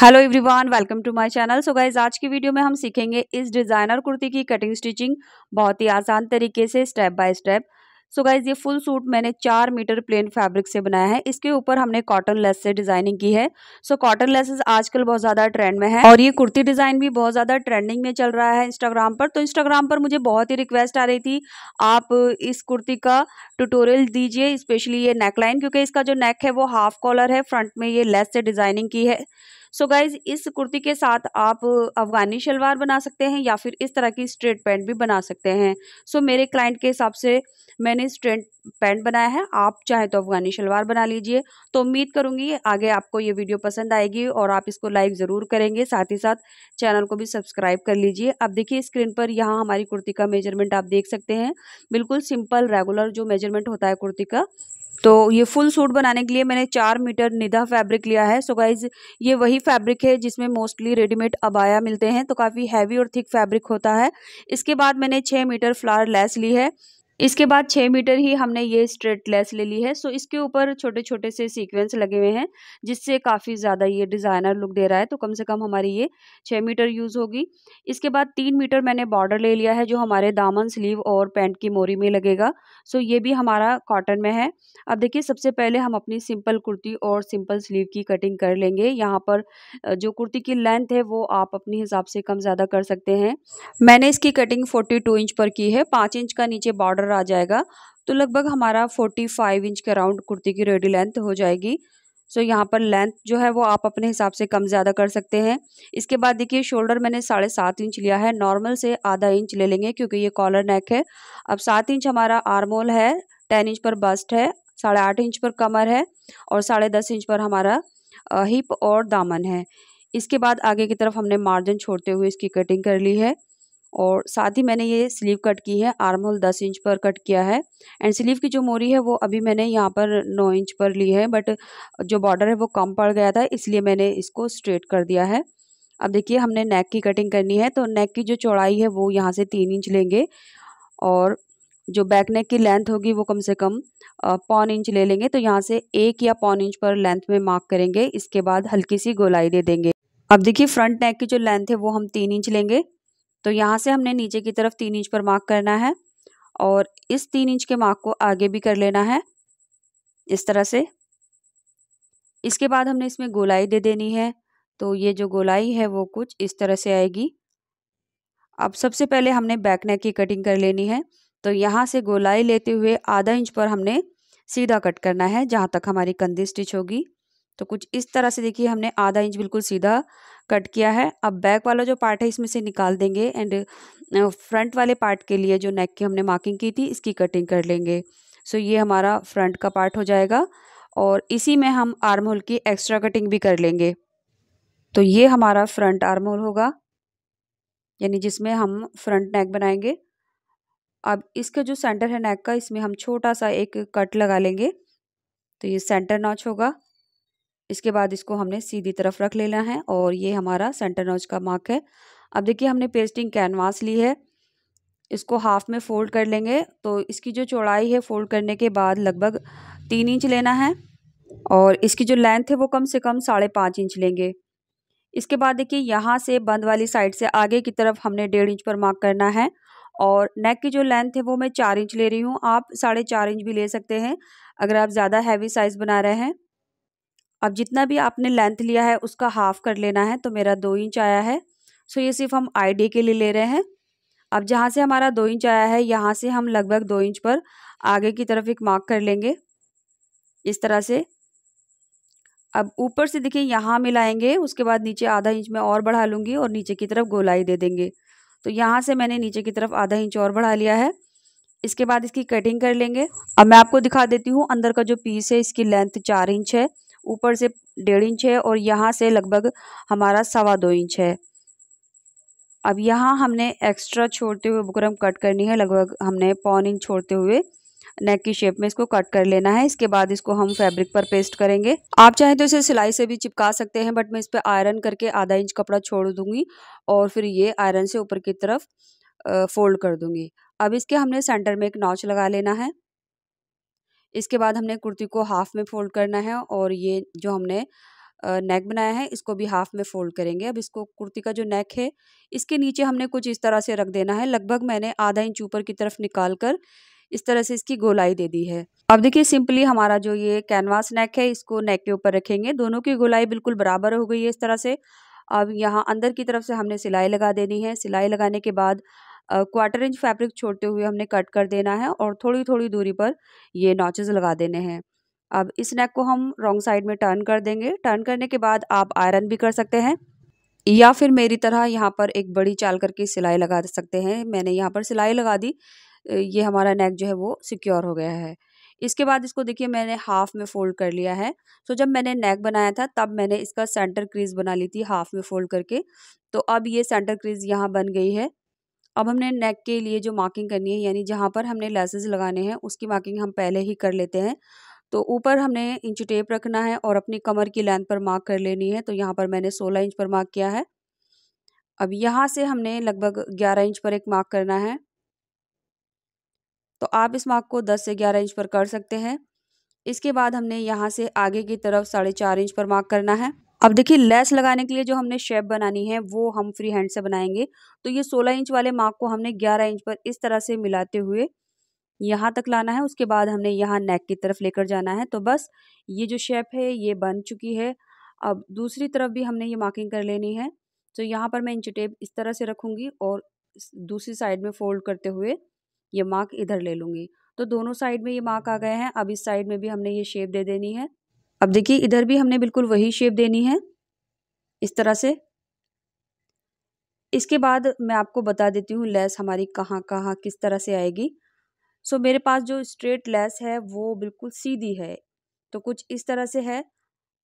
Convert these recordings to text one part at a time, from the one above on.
hello everyone welcome to my channel so guys आज की video में हम सीखेंगे इस डिज़ाइनर कुर्ती की कटिंग स्टिचिंग बहुत ही आसान तरीके से step by step so guys ये फुल सूट मैंने चार मीटर प्लेन फैब्रिक से बनाया है इसके ऊपर हमने कॉटन लेस से डिज़ाइनिंग की है सो कॉटन लेसेस आजकल बहुत ज़्यादा ट्रेंड में है और ये कुर्ती डिज़ाइन भी बहुत ज़्यादा ट्रेंडिंग में चल रहा है इंस्टाग्राम पर तो इंस्टाग्राम पर मुझे बहुत ही रिक्वेस्ट आ रही थी आप इस कुर्ती का ट्यूटोरियल दीजिए स्पेशली ये नेकलाइन क्योंकि इसका जो नेक है वो हाफ कॉलर है फ्रंट में ये लेस से डिज़ाइनिंग की है सो so गाइज इस कुर्ती के साथ आप अफगानी शलवार बना सकते हैं या फिर इस तरह की स्ट्रेट पैंट भी बना सकते हैं सो so मेरे क्लाइंट के हिसाब से मैं मैंने स्ट्रेंट पैंट बनाया है आप चाहे तो अफगानी शलवार बना लीजिए तो उम्मीद करूंगी आगे आपको ये वीडियो पसंद आएगी और आप इसको लाइक ज़रूर करेंगे साथ ही साथ चैनल को भी सब्सक्राइब कर लीजिए अब देखिए स्क्रीन पर यहाँ हमारी कुर्ती का मेजरमेंट आप देख सकते हैं बिल्कुल सिंपल रेगुलर जो मेजरमेंट होता है कुर्ती का तो ये फुल सूट बनाने के लिए मैंने चार मीटर निधा फैब्रिक लिया है सो so गाइज ये वही फैब्रिक है जिसमें मोस्टली रेडीमेड अबाया मिलते हैं तो काफ़ी हैवी और थिक फैब्रिक होता है इसके बाद मैंने छः मीटर फ्लावर लेस ली है इसके बाद छः मीटर ही हमने ये स्ट्रेट लेस ले ली है सो इसके ऊपर छोटे छोटे से सीक्वेंस लगे हुए हैं जिससे काफ़ी ज़्यादा ये डिज़ाइनर लुक दे रहा है तो कम से कम हमारी ये छः मीटर यूज़ होगी इसके बाद तीन मीटर मैंने बॉर्डर ले लिया है जो हमारे दामन स्लीव और पैंट की मोरी में लगेगा सो ये भी हमारा कॉटन में है अब देखिए सबसे पहले हम अपनी सिंपल कुर्ती और सिंपल स्लीव की कटिंग कर लेंगे यहाँ पर जो कुर्ती की लेंथ है वो आप अपने हिसाब से कम ज़्यादा कर सकते हैं मैंने इसकी कटिंग फोर्टी इंच पर की है पाँच इंच का नीचे बॉर्डर बॉर्डर आ जाएगा तो लगभग हमारा फोर्टी फाइव इंच के अराउंड कुर्ती की रेडी लेंथ हो जाएगी सो so, यहाँ पर लेंथ जो है वो आप अपने हिसाब से कम ज़्यादा कर सकते हैं इसके बाद देखिए शोल्डर मैंने साढ़े सात इंच लिया है नॉर्मल से आधा इंच ले लेंगे क्योंकि ये कॉलर नेक है अब सात इंच हमारा आर्मोल है टेन इंच पर बस्ट है साढ़े आठ इंच पर कमर है और साढ़े दस इंच पर हमारा हिप और दामन है इसके बाद आगे की तरफ हमने मार्जिन छोड़ते हुए इसकी कटिंग कर ली है और साथ ही मैंने ये स्लीव कट की है आर्म होल दस इंच पर कट किया है एंड स्लीव की जो मोरी है वो अभी मैंने यहाँ पर नौ इंच पर ली है बट जो बॉर्डर है वो कम पड़ गया था इसलिए मैंने इसको स्ट्रेट कर दिया है अब देखिए हमने नेक की कटिंग करनी है तो नेक की जो चौड़ाई है वो यहाँ से तीन इंच लेंगे और जो बैक नेक की लेंथ होगी वो कम से कम पौन इंच ले लेंगे तो यहाँ से एक या पौन इंच पर लेंथ में मार्क करेंगे इसके बाद हल्की सी गोलाई दे देंगे अब देखिए फ्रंट नेक की जो लेंथ है वो हम तीन इंच लेंगे तो यहाँ से हमने नीचे की तरफ तीन इंच पर मार्क करना है और इस तीन इंच के मार्क को आगे भी कर लेना है इस तरह से इसके बाद हमने इसमें गोलाई दे देनी है तो ये जो गोलाई है वो कुछ इस तरह से आएगी अब सबसे पहले हमने बैक नेक की कटिंग कर लेनी है तो यहाँ से गोलाई लेते हुए आधा इंच पर हमने सीधा कट करना है जहाँ तक हमारी कंधी स्टिच होगी तो कुछ इस तरह से देखिए हमने आधा इंच बिल्कुल सीधा कट किया है अब बैक वाला जो पार्ट है इसमें से निकाल देंगे एंड फ्रंट वाले पार्ट के लिए जो नेक की हमने मार्किंग की थी इसकी कटिंग कर लेंगे सो ये हमारा फ्रंट का पार्ट हो जाएगा और इसी में हम आर्म होल की एक्स्ट्रा कटिंग भी कर लेंगे तो ये हमारा फ्रंट आर्म होल होगा यानी जिसमें हम फ्रंट नेक बनाएंगे अब इसका जो सेंटर है नेक का इसमें हम छोटा सा एक कट लगा लेंगे तो ये सेंटर नॉच होगा इसके बाद इसको हमने सीधी तरफ रख लेना है और ये हमारा सेंटर नोज का मार्क है अब देखिए हमने पेस्टिंग कैनवास ली है इसको हाफ़ में फ़ोल्ड कर लेंगे तो इसकी जो चौड़ाई है फ़ोल्ड करने के बाद लगभग तीन इंच लेना है और इसकी जो लेंथ है वो कम से कम साढ़े पाँच इंच लेंगे इसके बाद देखिए यहाँ से बंद वाली साइड से आगे की तरफ हमने डेढ़ इंच पर मार्क करना है और नेक की जो लेंथ है वो मैं चार इंच ले रही हूँ आप साढ़े चार इंच भी ले सकते हैं अगर आप ज़्यादा हैवी साइज़ बना रहे हैं अब जितना भी आपने लेंथ लिया है उसका हाफ़ कर लेना है तो मेरा दो इंच आया है सो ये सिर्फ हम आईडी के लिए ले रहे हैं अब जहाँ से हमारा दो इंच आया है यहाँ से हम लगभग दो इंच पर आगे की तरफ एक मार्क कर लेंगे इस तरह से अब ऊपर से देखिए यहाँ मिलाएंगे उसके बाद नीचे आधा इंच में और बढ़ा लूँगी और नीचे की तरफ गोलाई दे देंगे तो यहाँ से मैंने नीचे की तरफ आधा इंच और बढ़ा लिया है इसके बाद इसकी कटिंग कर लेंगे अब मैं आपको दिखा देती हूँ अंदर का जो पीस है इसकी लेंथ चार इंच है ऊपर से डेढ़ इंच है और यहाँ से लगभग हमारा सवा दो इंच है अब यहाँ हमने एक्स्ट्रा छोड़ते हुए बुकरम कट करनी है लगभग हमने पौन इंच छोड़ते हुए नेक की शेप में इसको कट कर लेना है इसके बाद इसको हम फैब्रिक पर पेस्ट करेंगे आप चाहें तो इसे सिलाई से भी चिपका सकते हैं बट मैं इस पर आयरन करके आधा इंच कपड़ा छोड़ दूंगी और फिर ये आयरन से ऊपर की तरफ फोल्ड कर दूंगी अब इसके हमने सेंटर में एक नॉच लगा लेना है इसके बाद हमने कुर्ती को हाफ़ में फ़ोल्ड करना है और ये जो हमने नेक बनाया है इसको भी हाफ़ में फ़ोल्ड करेंगे अब इसको कुर्ती का जो नेक है इसके नीचे हमने कुछ इस तरह से रख देना है लगभग मैंने आधा इंच ऊपर की तरफ निकाल कर इस तरह से इसकी गोलाई दे दी है अब देखिए सिंपली हमारा जो ये कैनवास नेक है इसको नेक के ऊपर रखेंगे दोनों की गोलाई बिल्कुल बराबर हो गई है इस तरह से अब यहाँ अंदर की तरफ से हमने सिलाई लगा देनी है सिलाई लगाने के बाद क्वार्टर इंच फैब्रिक छोड़ते हुए हमने कट कर देना है और थोड़ी थोड़ी दूरी पर ये नॉचेज़ लगा देने हैं अब इस नेक को हम रॉन्ग साइड में टर्न कर देंगे टर्न करने के बाद आप आयरन भी कर सकते हैं या फिर मेरी तरह यहाँ पर एक बड़ी चाल करके सिलाई लगा सकते हैं मैंने यहाँ पर सिलाई लगा दी ये हमारा नेक जो है वो सिक्योर हो गया है इसके बाद इसको देखिए मैंने हाफ में फ़ोल्ड कर लिया है तो जब मैंने नेक बनाया था तब मैंने इसका सेंटर क्रीज बना ली थी हाफ में फ़ोल्ड करके तो अब ये सेंटर क्रीज यहाँ बन गई है अब हमने नेक के लिए जो मार्किंग करनी है यानी जहाँ पर हमने लेसेज लगाने हैं उसकी मार्किंग हम पहले ही कर लेते हैं तो ऊपर हमने इंच टेप रखना है और अपनी कमर की लेंथ पर मार्क कर लेनी है तो यहाँ पर मैंने सोलह इंच पर मार्क किया है अब यहाँ से हमने लगभग ग्यारह इंच पर एक मार्क करना है तो आप इस मार्क को दस से ग्यारह इंच पर कर सकते हैं इसके बाद हमने यहाँ से आगे की तरफ साढ़े चार इंच पर मार्क करना है अब देखिए लेस लगाने के लिए जो हमने शेप बनानी है वो हम फ्री हैंड से बनाएंगे तो ये 16 इंच वाले मार्क को हमने 11 इंच पर इस तरह से मिलाते हुए यहाँ तक लाना है उसके बाद हमने यहाँ नेक की तरफ लेकर जाना है तो बस ये जो शेप है ये बन चुकी है अब दूसरी तरफ भी हमने ये मार्किंग कर लेनी है तो यहाँ पर मैं इंच टेप इस तरह से रखूँगी और दूसरी साइड में फोल्ड करते हुए ये मार्क इधर ले लूँगी तो दोनों साइड में ये मार्क आ गए हैं अब इस साइड में भी हमने ये शेप दे देनी है अब देखिए इधर भी हमने बिल्कुल वही शेप देनी है इस तरह से इसके बाद मैं आपको बता देती हूँ लेस हमारी कहाँ कहाँ किस तरह से आएगी सो मेरे पास जो स्ट्रेट लेस है वो बिल्कुल सीधी है तो कुछ इस तरह से है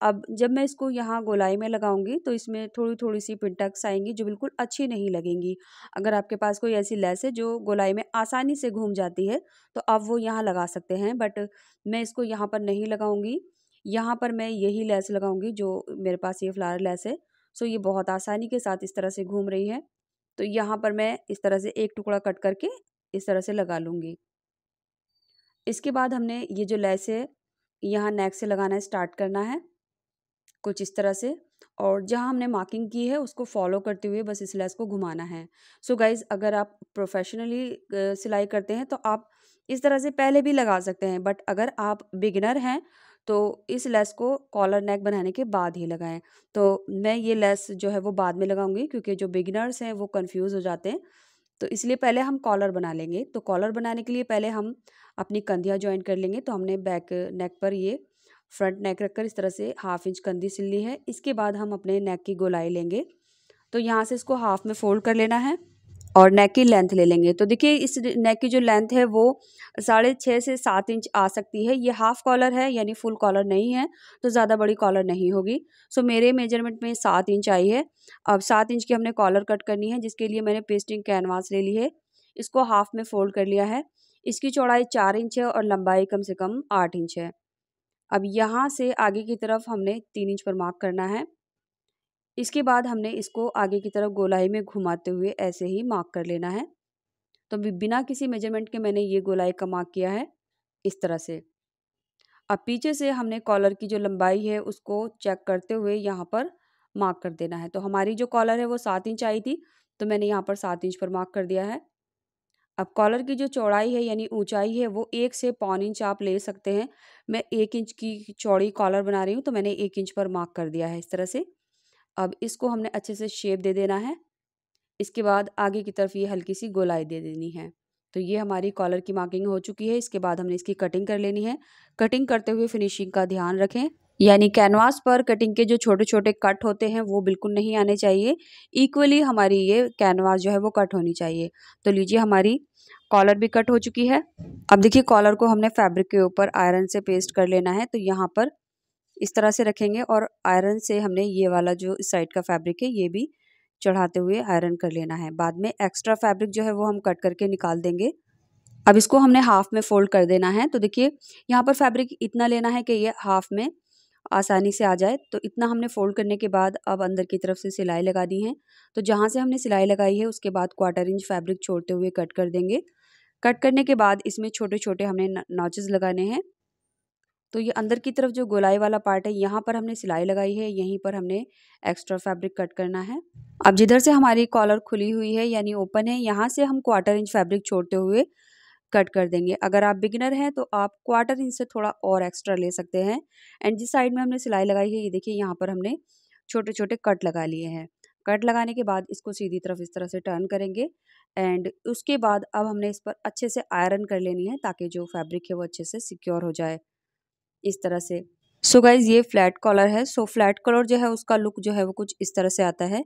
अब जब मैं इसको यहाँ गोलाई में लगाऊंगी तो इसमें थोड़ी थोड़ी सी पिंटक्स आएंगी जो बिल्कुल अच्छी नहीं लगेंगी अगर आपके पास कोई ऐसी लेस है जो गोलाई में आसानी से घूम जाती है तो आप वो यहाँ लगा सकते हैं बट मैं इसको यहाँ पर नहीं लगाऊंगी यहाँ पर मैं यही लेस लगाऊंगी जो मेरे पास ये फ्लावर लेस है सो ये बहुत आसानी के साथ इस तरह से घूम रही है तो यहाँ पर मैं इस तरह से एक टुकड़ा कट करके इस तरह से लगा लूँगी इसके बाद हमने ये जो लेस है यहाँ नेक से लगाना स्टार्ट करना है कुछ इस तरह से और जहाँ हमने मार्किंग की है उसको फॉलो करते हुए बस इस लेस को घुमाना है सो so गाइज़ अगर आप प्रोफेशनली सिलाई करते हैं तो आप इस तरह से पहले भी लगा सकते हैं बट अगर आप बिगिनर हैं तो इस लेस को कॉलर नेक बनाने के बाद ही लगाएं तो मैं ये लेस जो है वो बाद में लगाऊंगी क्योंकि जो बिगिनर्स हैं वो कंफ्यूज हो जाते हैं तो इसलिए पहले हम कॉलर बना लेंगे तो कॉलर बनाने के लिए पहले हम अपनी कंधियाँ ज्वाइन कर लेंगे तो हमने बैक नेक पर ये फ्रंट नेक रखकर इस तरह से हाफ इंच कंधी सिल ली है इसके बाद हम अपने नेक की गोलाई लेंगे तो यहाँ से इसको हाफ में फोल्ड कर लेना है और नेक की लेंथ ले लेंगे तो देखिए इस नेक की जो लेंथ है वो साढ़े छः से सात इंच आ सकती है ये हाफ़ कॉलर है यानी फुल कॉलर नहीं है तो ज़्यादा बड़ी कॉलर नहीं होगी सो मेरे मेजरमेंट में सात इंच आई है अब सात इंच की हमने कॉलर कट करनी है जिसके लिए मैंने पेस्टिंग कैनवास ले ली है इसको हाफ़ में फ़ोल्ड कर लिया है इसकी चौड़ाई चार इंच है और लंबाई कम से कम आठ इंच है अब यहाँ से आगे की तरफ हमने तीन इंच पर मार्क करना है इसके बाद हमने इसको आगे की तरफ गोलाई में घुमाते हुए ऐसे ही मार्क कर लेना है तो बिना किसी मेजरमेंट के मैंने ये गोलाई का मार्क किया है इस तरह से अब पीछे से हमने कॉलर की जो लंबाई है उसको चेक करते हुए यहाँ पर मार्क कर देना है तो हमारी जो कॉलर है वो सात इंच आई थी तो मैंने यहाँ पर सात इंच पर मार्क कर दिया है अब कॉलर की जो चौड़ाई है यानी ऊंचाई है वो एक से पौन इंच आप ले सकते हैं मैं एक इंच की चौड़ी कॉलर बना रही हूँ तो मैंने एक इंच पर मार्क कर दिया है इस तरह से अब इसको हमने अच्छे से शेप दे देना है इसके बाद आगे की तरफ ये हल्की सी गोलाई दे देनी है तो ये हमारी कॉलर की मार्किंग हो चुकी है इसके बाद हमने इसकी कटिंग कर लेनी है कटिंग करते हुए फिनिशिंग का ध्यान रखें यानी कैनवास पर कटिंग के जो छोटे छोटे कट होते हैं वो बिल्कुल नहीं आने चाहिए इक्वली हमारी ये कैनवास जो है वो कट होनी चाहिए तो लीजिए हमारी कॉलर भी कट हो चुकी है अब देखिए कॉलर को हमने फैब्रिक के ऊपर आयरन से पेस्ट कर लेना है तो यहाँ पर इस तरह से रखेंगे और आयरन से हमने ये वाला जो इस साइड का फैब्रिक है ये भी चढ़ाते हुए आयरन कर लेना है बाद में एक्स्ट्रा फैब्रिक जो है वो हम कट करके निकाल देंगे अब इसको हमने हाफ़ में फ़ोल्ड कर देना है तो देखिए यहाँ पर फैब्रिक इतना लेना है कि ये हाफ़ में आसानी से आ जाए तो इतना हमने फ़ोल्ड करने के बाद अब अंदर की तरफ से सिलाई लगा दी है तो जहाँ से हमने सिलाई लगाई है उसके बाद क्वार्टर इंच फैब्रिक छोड़ते हुए कट कर देंगे कट करने के बाद इसमें छोटे छोटे हमने नॉचेज़ लगाने हैं तो ये अंदर की तरफ जो गोलाई वाला पार्ट है यहाँ पर हमने सिलाई लगाई है यहीं पर हमने एक्स्ट्रा फैब्रिक कट करना है अब जिधर से हमारी कॉलर खुली हुई है यानी ओपन है यहाँ से हम क्वार्टर इंच फैब्रिक छोड़ते हुए कट कर देंगे अगर आप बिगिनर हैं तो आप क्वार्टर इंच से थोड़ा और एक्स्ट्रा ले सकते हैं एंड जिस साइड में हमने सिलाई लगाई है ये देखिए यहाँ पर हमने छोटे छोटे कट लगा लिए हैं कट लगाने के बाद इसको सीधी तरफ इस तरह से टर्न करेंगे एंड उसके बाद अब हमने इस पर अच्छे से आयरन कर लेनी है ताकि जो फैब्रिक है वो अच्छे से सिक्योर हो जाए इस तरह से सो so गाइज ये फ्लैट कॉलर है सो फ्लैट कॉलर जो है उसका लुक जो है वो कुछ इस तरह से आता है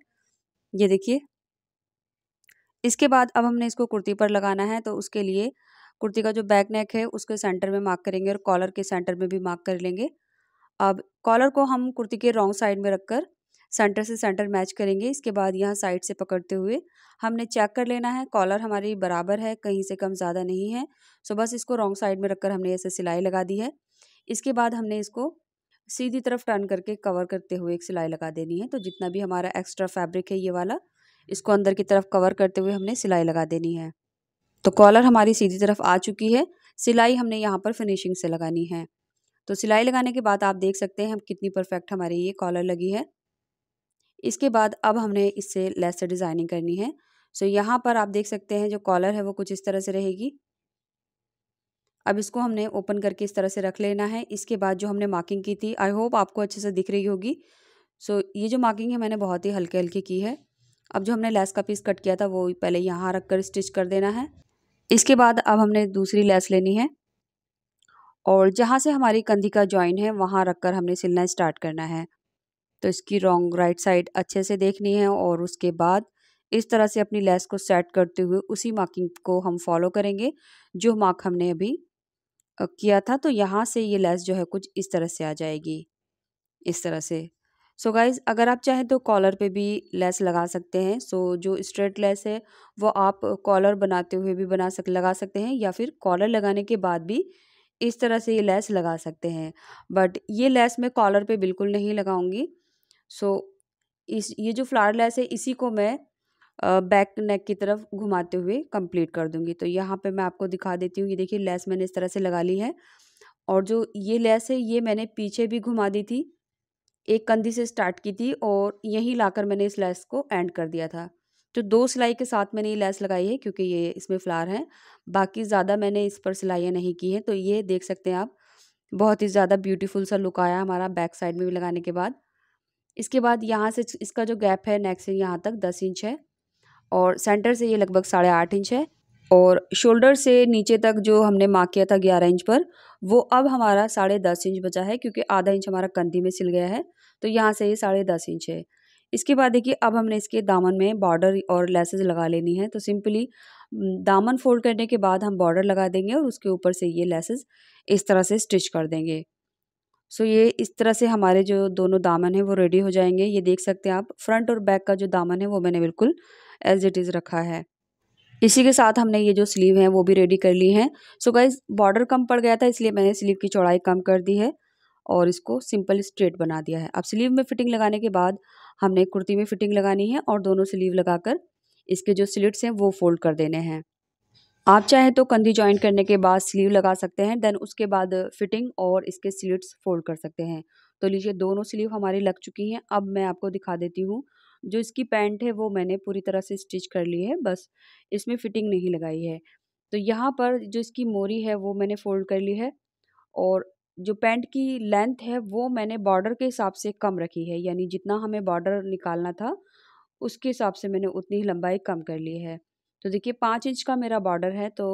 ये देखिए इसके बाद अब हमने इसको कुर्ती पर लगाना है तो उसके लिए कुर्ती का जो बैक नेक है उसके सेंटर में मार्क करेंगे और कॉलर के सेंटर में भी मार्क कर लेंगे अब कॉलर को हम कुर्ती के रॉन्ग साइड में रखकर सेंटर से सेंटर मैच करेंगे इसके बाद यहाँ साइड से पकड़ते हुए हमने चेक कर लेना है कॉलर हमारी बराबर है कहीं से कम ज़्यादा नहीं है सो बस इसको रॉन्ग साइड में रखकर हमने ऐसे सिलाई लगा दी है इसके बाद हमने इसको सीधी तरफ टर्न करके कवर करते हुए एक सिलाई लगा देनी है तो जितना भी हमारा एक्स्ट्रा फैब्रिक है ये वाला इसको अंदर की तरफ कवर करते हुए हमने सिलाई लगा देनी है तो कॉलर हमारी सीधी तरफ आ चुकी है सिलाई हमने यहाँ पर फिनिशिंग से लगानी है तो सिलाई लगाने के बाद आप देख सकते हैं हम कितनी परफेक्ट हमारी ये कॉलर लगी है इसके बाद अब हमने इससे लेस डिज़ाइनिंग करनी है सो यहाँ पर आप देख सकते हैं जो कॉलर है वो कुछ इस तरह से रहेगी अब इसको हमने ओपन करके इस तरह से रख लेना है इसके बाद जो हमने मार्किंग की थी आई होप आपको अच्छे से दिख रही होगी सो so, ये जो मार्किंग है मैंने बहुत ही हल्के हल्के की है अब जो हमने लेस का पीस कट किया था वो पहले यहाँ रख कर स्टिच कर देना है इसके बाद अब हमने दूसरी लेस लेनी है और जहाँ से हमारी कंधी का जॉइन है वहाँ रख कर हमने सिलना स्टार्ट करना है तो इसकी रॉन्ग राइट साइड अच्छे से देखनी है और उसके बाद इस तरह से अपनी लेस को सेट करते हुए उसी मार्किंग को हम फॉलो करेंगे जो मार्क हमने अभी किया था तो यहाँ से ये लेस जो है कुछ इस तरह से आ जाएगी इस तरह से सो so गाइज़ अगर आप चाहें तो कॉलर पे भी लेस लगा सकते हैं सो so, जो स्ट्रेट लेस है वो आप कॉलर बनाते हुए भी बना सक लगा सकते हैं या फिर कॉलर लगाने के बाद भी इस तरह से ये लेस लगा सकते हैं बट ये लेस मैं कॉलर पे बिल्कुल नहीं लगाऊंगी सो so, इस ये जो फ्लावर लेस है इसी को मैं बैक नेक की तरफ घुमाते हुए कंप्लीट कर दूंगी तो यहाँ पे मैं आपको दिखा देती हूँ ये देखिए लेस मैंने इस तरह से लगा ली है और जो ये लेस है ये मैंने पीछे भी घुमा दी थी एक कंधी से स्टार्ट की थी और यहीं लाकर मैंने इस लेस को एंड कर दिया था तो दो सिलाई के साथ मैंने ये लेस लगाई है क्योंकि ये इसमें फ्लार हैं बाकी ज़्यादा मैंने इस पर सिलाइयाँ नहीं की हैं तो ये देख सकते हैं आप बहुत ही ज़्यादा ब्यूटीफुल सा लुक आया हमारा बैक साइड में भी लगाने के बाद इसके बाद यहाँ से इसका जो गैप है नेक से यहाँ तक दस इंच है और सेंटर से ये लगभग साढ़े आठ इंच है और शोल्डर से नीचे तक जो हमने मार्क किया था ग्यारह इंच पर वो अब हमारा साढ़े दस इंच बचा है क्योंकि आधा इंच हमारा कंधी में सिल गया है तो यहाँ से ये साढ़े दस इंच है इसके बाद देखिए अब हमने इसके दामन में बॉर्डर और लेसेज लगा लेनी है तो सिंपली दामन फोल्ड करने के बाद हम बॉर्डर लगा देंगे और उसके ऊपर से ये लेसेज इस तरह से स्टिच कर देंगे सो so, ये इस तरह से हमारे जो दोनों दामन है वो रेडी हो जाएंगे ये देख सकते हैं आप फ्रंट और बैक का जो दामन है वो मैंने बिल्कुल एज इट इज़ रखा है इसी के साथ हमने ये जो स्लीव है वो भी रेडी कर ली है सो गाइज बॉर्डर कम पड़ गया था इसलिए मैंने स्लीव की चौड़ाई कम कर दी है और इसको सिंपल स्ट्रेट बना दिया है अब स्लीव में फिटिंग लगाने के बाद हमने कुर्ती में फिटिंग लगानी है और दोनों स्लीव लगाकर इसके जो स्लिट्स हैं वो फोल्ड कर देने हैं आप चाहें तो कंधी ज्वाइंट करने के बाद स्लीव लगा सकते हैं देन उसके बाद फिटिंग और इसके स्लिट्स फोल्ड कर सकते हैं तो लीजिए दोनों स्लीव हमारी लग चुकी हैं अब मैं आपको दिखा देती हूँ जो इसकी पैंट है वो मैंने पूरी तरह से स्टिच कर ली है बस इसमें फ़िटिंग नहीं लगाई है तो यहाँ पर जो इसकी मोरी है वो मैंने फ़ोल्ड कर ली है और जो पैंट की लेंथ है वो मैंने बॉर्डर के हिसाब से कम रखी है यानी जितना हमें बॉर्डर निकालना था उसके हिसाब से मैंने उतनी ही लंबाई कम कर ली है तो देखिए पाँच इंच का मेरा बॉर्डर है तो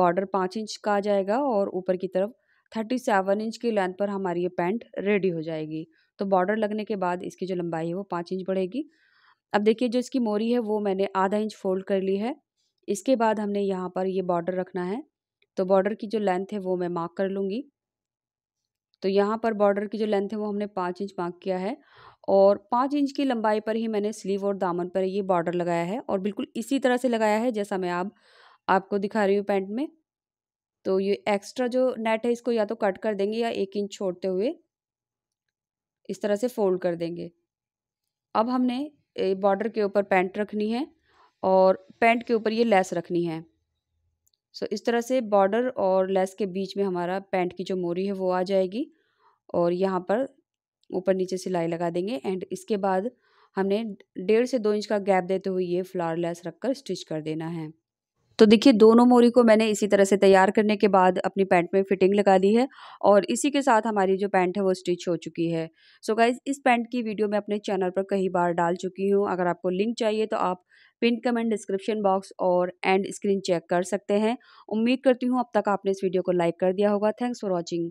बॉर्डर पाँच इंच का आ जाएगा और ऊपर की तरफ थर्टी सेवन इंच की लेंथ पर हमारी ये पैंट रेडी हो जाएगी तो बॉर्डर लगने के बाद इसकी जो लंबाई है वो पाँच इंच बढ़ेगी अब देखिए जो इसकी मोरी है वो मैंने आधा इंच फोल्ड कर ली है इसके बाद हमने यहाँ पर ये बॉर्डर रखना है तो बॉर्डर की जो लेंथ है वो मैं मार्क कर लूँगी तो यहाँ पर बॉर्डर की जो लेंथ है वो हमने पाँच इंच मार्क किया है और पाँच इंच की लंबाई पर ही मैंने स्लीव और दामन पर ये बॉर्डर लगाया है और बिल्कुल इसी तरह से लगाया है जैसा मैं आप आपको दिखा रही हूँ पैंट में तो ये एक्स्ट्रा जो नेट है इसको या तो कट कर देंगे या एक इंच छोड़ते हुए इस तरह से फोल्ड कर देंगे अब हमने बॉर्डर के ऊपर पैंट रखनी है और पैंट के ऊपर ये लेस रखनी है सो इस तरह से बॉर्डर और लेस के बीच में हमारा पैंट की जो मोरी है वो आ जाएगी और यहाँ पर ऊपर नीचे सिलाई लगा देंगे एंड इसके बाद हमने डेढ़ से दो इंच का गैप देते हुए ये फ्लावर लेस रख कर स्टिच कर देना है तो देखिए दोनों मोरी को मैंने इसी तरह से तैयार करने के बाद अपनी पैंट में फिटिंग लगा दी है और इसी के साथ हमारी जो पैंट है वो स्टिच हो चुकी है सो so गाइज इस पैंट की वीडियो मैं अपने चैनल पर कई बार डाल चुकी हूँ अगर आपको लिंक चाहिए तो आप पिन कमेंट डिस्क्रिप्शन बॉक्स और एंड स्क्रीन चेक कर सकते हैं उम्मीद करती हूँ अब तक आपने इस वीडियो को लाइक कर दिया होगा थैंक्स फॉर वॉचिंग